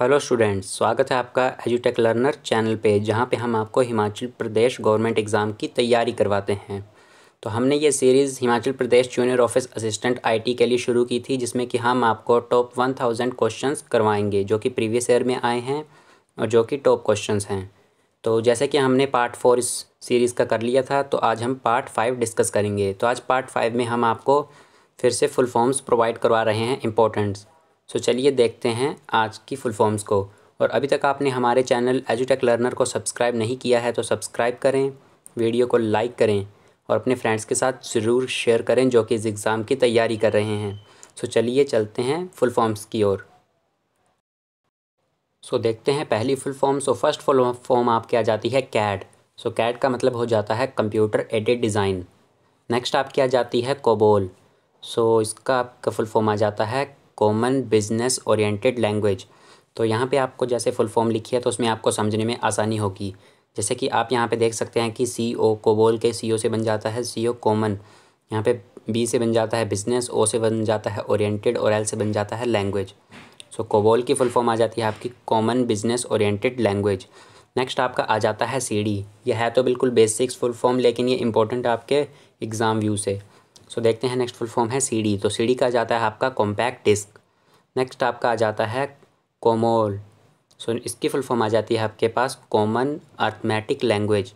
hello students स्वागत है आपका एजुटेक लर्नर चैनल पे जहाँ पे हम आपको हिमाचल प्रदेश गवर्नमेंट एग्ज़ाम की तैयारी करवाते हैं तो हमने ये series Himachal Pradesh junior office assistant IT के लिए शुरू की थी जिसमें कि हम आपको टॉप वन थाउजेंड क्वेश्चन करवाएंगे जो कि प्रीवियस ईयर में आए हैं और जो कि टॉप क्वेश्चन हैं तो जैसे कि हमने पार्ट फोर इस सीरीज़ का कर लिया था तो आज हम पार्ट फाइव डिस्कस करेंगे तो आज पार्ट फाइव में हम आपको फिर से फुल फॉर्म्स प्रोवाइड करवा रहे हैं इंपॉर्टेंट्स सो चलिए देखते हैं आज की फुल फॉर्म्स को और अभी तक आपने हमारे चैनल एजुटेक लर्नर को सब्सक्राइब नहीं किया है तो सब्सक्राइब करें वीडियो को लाइक करें और अपने फ्रेंड्स के साथ ज़रूर शेयर करें जो कि इस एग्ज़ाम की तैयारी कर रहे हैं सो चलिए चलते हैं फुल फॉर्म्स की ओर सो देखते हैं पहली full form so first full form आपके आ जाती है कैड सो कैड का मतलब हो जाता है कंप्यूटर एडिड डिज़ाइन नेक्स्ट आपकी आ जाती है कोबोल सो इसका आपका फुल फॉर्म आ जाता है कॉमन बिजनेस ओरिएंटेड लैंग्वेज तो यहाँ पे आपको जैसे फुल फॉर्म लिखी है तो उसमें आपको समझने में आसानी होगी जैसे कि आप यहाँ पे देख सकते हैं कि सी ओ को बोल के सी ओ से बन जाता है सी ओ कॉमन यहाँ पे बी से बन जाता है बिजनेस ओ से बन जाता है ओरिएंटेड और एल से बन जाता है लैंग्वेज सो so, कोबोल की फुल फॉर्म आ जाती है आपकी common business oriented language next आपका आ जाता है सी डी यह है तो बिल्कुल बेसिक्स फुल फॉर्म लेकिन ये इंपॉर्टेंट आपके एग्ज़ाम व्यू से सो देखते हैं नेक्स्ट फुल फॉर्म है सी तो सी का जाता है आपका कॉम्पैक्ट डिस्क नेक्स्ट आपका आ जाता है कोमोल सो so, इसकी फुल फॉर्म आ जाती है आपके पास कॉमन अर्थमेटिक लैंग्वेज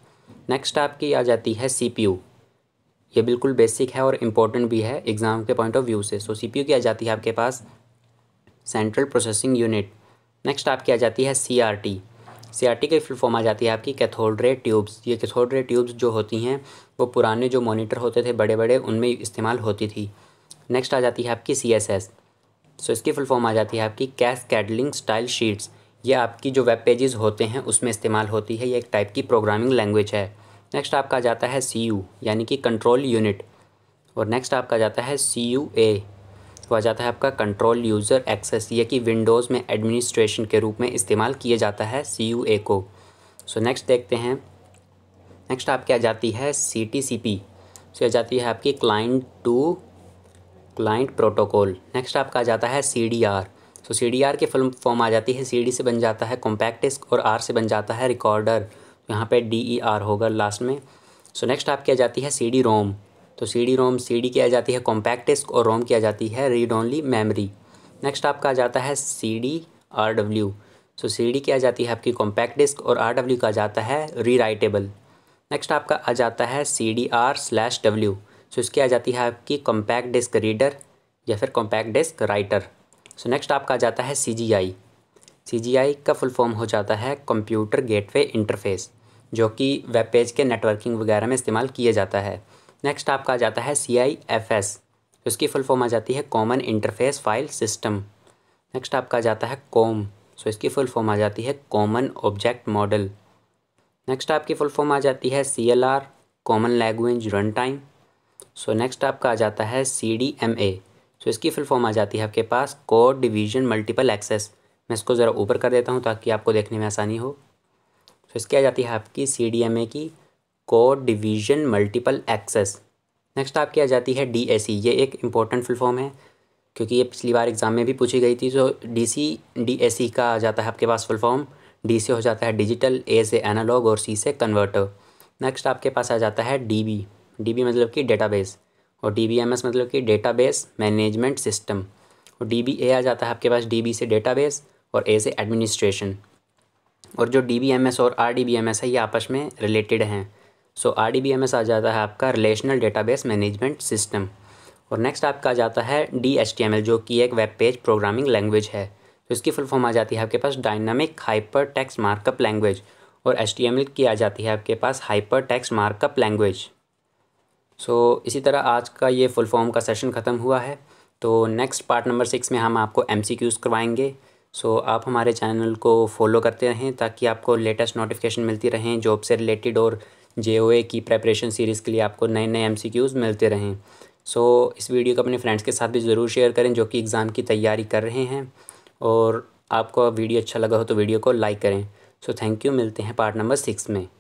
नेक्स्ट आपकी आ जाती है सी ये बिल्कुल बेसिक है और इम्पोर्टेंट भी है एग्ज़ाम के पॉइंट ऑफ व्यू से सो so, सी की आ जाती है आपके पास सेंट्रल प्रोसेसिंग यूनिट नेक्स्ट आपकी आ जाती है सी सीआरटी की फुल फॉर्म आ जाती है आपकी कैथोड्रे ट्यूब्स ये कैथोड्रे ट्यूब्स जो होती हैं वो पुराने जो मोनीटर होते थे बड़े बड़े उनमें इस्तेमाल होती थी नेक्स्ट आ जाती है आपकी सी एस एस सो इसकी फुल फॉर्म आ जाती है आपकी कैस कैडलिंग स्टाइल शीट्स ये आपकी जो वेब पेजेस होते हैं उसमें इस्तेमाल होती है ये एक टाइप की प्रोग्रामिंग लैंग्वेज है नेक्स्ट आपका जाता है सी यू यानी कि कंट्रोल यूनिट और नेक्स्ट आपका जाता है सी यू ए इसके आ जाता है आपका कंट्रोल यूज़र एक्सेस ये कि विंडोज़ में एडमिनिस्ट्रेशन के रूप में इस्तेमाल किया जाता है सी यू ए को सो नेक्स्ट देखते हैं नेक्स्ट आपकी आ जाती है सी टी सी पी सो आ जाती है आपकी client to client protocol next आपका आ जाता है C D R so C D R की फिल्म फॉर्म आ जाती है सी डी से बन जाता है कॉम्पैक्ट डिस्क और आर से बन जाता है रिकॉर्डर यहाँ पे डी ई आर होगा लास्ट में सो नेक्स्ट आपकी आ जाती है सी डी रोम तो सी डी रोम सी डी किया जाती है कॉम्पैक्ट डिस्क और रोम किया जाती है रीड ओनली मेमरी नेक्स्ट आपका आ जाता है C D R W so C D किया जाती है आपकी कॉम्पैक्ट डिस्क और आर डब्ल्यू का जाता है रीराइटेबल नेक्स्ट आपका आ जाता है C D R slash W so इसकी आ जाती है आपकी कॉम्पैक्ट डिस्क रीडर या फिर compact disc writer so next आपका आ जाता है सी जी आई सी जी आई का फुल फॉर्म हो जाता है कंप्यूटर गेटवे इंटरफेस जो कि वेब पेज के नेटवर्किंग वगैरह में इस्तेमाल किया जाता है नेक्स्ट आपका आ जाता है सी आई एफ एस उसकी फुल फॉर्म आ जाती है common interface file system next आपका आ जाता है कॉम सो इसकी फुल फॉर्म आ जाती है कॉमन ऑब्जेक्ट मॉडल नेक्स्ट आपकी फुल फॉर्म आ जाती है C L R common language run time so next आपका आ जाता है सी डी एम ए सो इसकी फुल फॉर्म आ जाती है आपके पास कोड डिवीजन मल्टीपल एक्सेस मैं इसको ज़रा ऊपर कर देता हूँ ताकि आपको देखने में आसानी हो सो so, इसकी आ जाती है आपकी सी डी एम ए की को डिवीजन मल्टीपल एक्सेस नेक्स्ट आपकी आ जाती है डी ये एक इंपॉर्टेंट फुल फॉर्म है क्योंकि ये पिछली बार एग्ज़ाम में भी पूछी गई थी तो D C D S C का आ जाता है आपके पास फुल फॉर्म डी से हो जाता है डिजिटल ए से एनालॉग और सी से कन्वर्टर नेक्स्ट आपके पास आ जाता है डी बी डी बी मतलब कि डेटाबेस और डी बी एम एस मतलब कि डेटाबेस मैनेजमेंट सिस्टम और डी बी ए आ जाता है आपके पास डी बी से डेटाबेस और ए से एडमिनिस्ट्रेशन और जो डी बी एम एस और R D B M S है ये आपस में रिलेटेड हैं so R D B M S आ जाता है आपका रिलेशनल डेटाबेस मैनेजमेंट सिस्टम और नेक्स्ट आपका आ जाता है D H T M L जो कि एक वेब पेज प्रोग्रामिंग लैंग्वेज है तो इसकी फुल फॉर्म आ जाती है आपके पास dynamic hyper text markup language और एच टी एम एल की आ जाती है आपके पास hyper text markup language so इसी तरह आज का ये फुल फॉर्म का सेशन ख़त्म हुआ है तो नेक्स्ट पार्ट नंबर सिक्स में हम आपको एम सी क्यूज़ करवाएँगे सो आप हमारे चैनल को फॉलो करते रहें ताकि आपको लेटेस्ट नोटिफिकेशन मिलती रहें जॉब से रिलेटेड और जे की प्रेपरेशन सीरीज़ के लिए आपको नए नए एम मिलते रहें सो so, इस वीडियो को अपने फ्रेंड्स के साथ भी ज़रूर शेयर करें जो कि एग्ज़ाम की तैयारी कर रहे हैं और आपको वीडियो अच्छा लगा हो तो वीडियो को लाइक करें सो थैंक यू मिलते हैं पार्ट नंबर सिक्स में